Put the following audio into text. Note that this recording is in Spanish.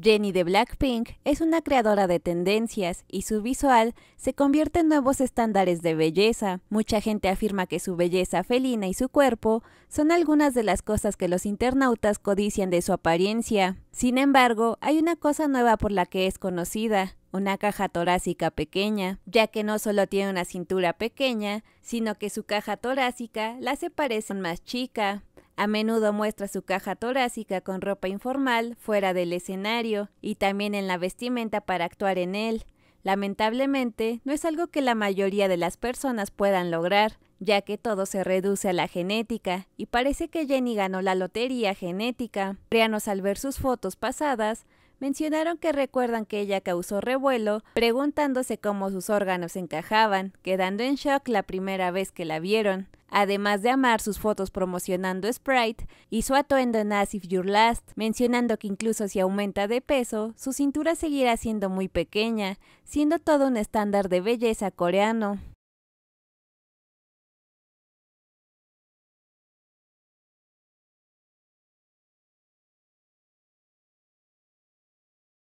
Jenny de Blackpink es una creadora de tendencias y su visual se convierte en nuevos estándares de belleza. Mucha gente afirma que su belleza felina y su cuerpo son algunas de las cosas que los internautas codician de su apariencia. Sin embargo, hay una cosa nueva por la que es conocida, una caja torácica pequeña, ya que no solo tiene una cintura pequeña, sino que su caja torácica la hace parecer más chica. A menudo muestra su caja torácica con ropa informal fuera del escenario y también en la vestimenta para actuar en él. Lamentablemente, no es algo que la mayoría de las personas puedan lograr, ya que todo se reduce a la genética, y parece que Jenny ganó la lotería genética. Preanos al ver sus fotos pasadas, mencionaron que recuerdan que ella causó revuelo, preguntándose cómo sus órganos encajaban, quedando en shock la primera vez que la vieron además de amar sus fotos promocionando Sprite y su atuendo en As If You're Last, mencionando que incluso si aumenta de peso, su cintura seguirá siendo muy pequeña, siendo todo un estándar de belleza coreano.